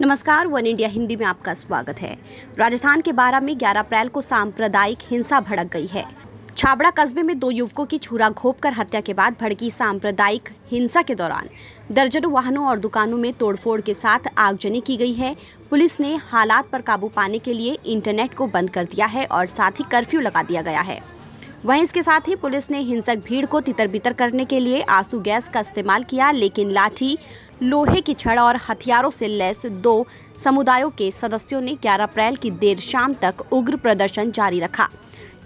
नमस्कार one India Hindi में आपका स्वागत है राजस्थान के बारह में 11 अप्रैल को सांप्रदायिक हिंसा भड़क गई है छाबड़ा कस्बे में दो युवकों की छुरा घोप कर हत्या के बाद भड़की सांप्रदायिक हिंसा के दौरान दर्जनों वाहनों और दुकानों में तोड़फोड़ के साथ आगजनी की गई है पुलिस ने हालात पर काबू पाने के लिए इंटरनेट को बंद कर दिया है और साथ ही कर्फ्यू लगा दिया गया है वहीं इसके साथ ही पुलिस ने हिंसक भीड़ को तितर बितर करने के लिए आंसू गैस का इस्तेमाल किया लेकिन लाठी लोहे की छड़ और हथियारों से लैस दो समुदायों के सदस्यों ने 11 अप्रैल की देर शाम तक उग्र प्रदर्शन जारी रखा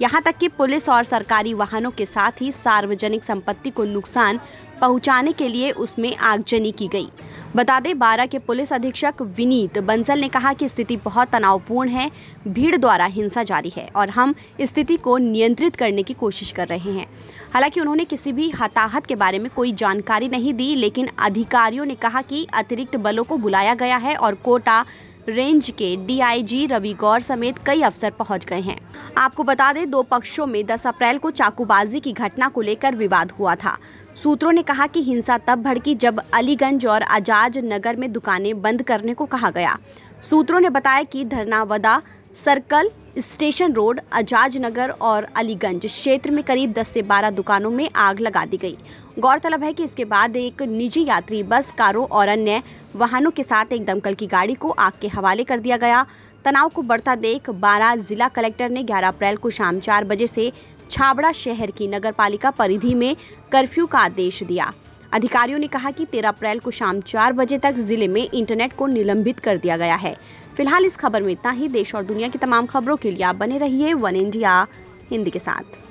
यहां तक कि पुलिस और सरकारी वाहनों के साथ ही सार्वजनिक संपत्ति को नुकसान पहुंचाने के लिए उसमें आगजनी की गई बता दें बारा के पुलिस अधीक्षक विनीत बंसल ने कहा कि स्थिति बहुत तनावपूर्ण है भीड़ द्वारा हिंसा जारी है और हम स्थिति को नियंत्रित करने की कोशिश कर रहे हैं हालांकि उन्होंने किसी भी हताहत के बारे में कोई जानकारी नहीं दी लेकिन अधिकारियों ने कहा कि अतिरिक्त बलों को बुलाया गया है और कोटा रेंज के डीआईजी रवि गौर समेत कई अफसर पहुंच गए हैं आपको बता दें दो पक्षों में 10 अप्रैल को चाकूबाजी की घटना को लेकर विवाद हुआ था सूत्रों ने कहा कि हिंसा तब भड़की जब अलीगंज और आजाद नगर में दुकानें बंद करने को कहा गया सूत्रों ने बताया कि Dharnawada circle station road Ajaj Nagar और अलीगंज क्षेत्र में करीब 10 से 12 दुकानों में आग लगा दी गई गौरतलब है कि इसके बाद एक निजी यात्री बस कारों और अन्य वाहनों के साथ एक दमकल की गाड़ी को आग के हवाले कर दिया गया तनाव को बढ़ता देख बारह जिला कलेक्टर ने 11 अप्रैल को शाम चार बजे से छाबड़ा शहर की नगर पालिका परिधि में कर्फ्यू का आदेश दिया अधिकारियों ने कहा कि 13 अप्रैल को शाम चार बजे तक जिले में इंटरनेट को निलंबित कर दिया गया है फिलहाल इस खबर में इतना ही देश और दुनिया की तमाम खबरों के लिए आप बने रहिए वन इंडिया हिंदी के साथ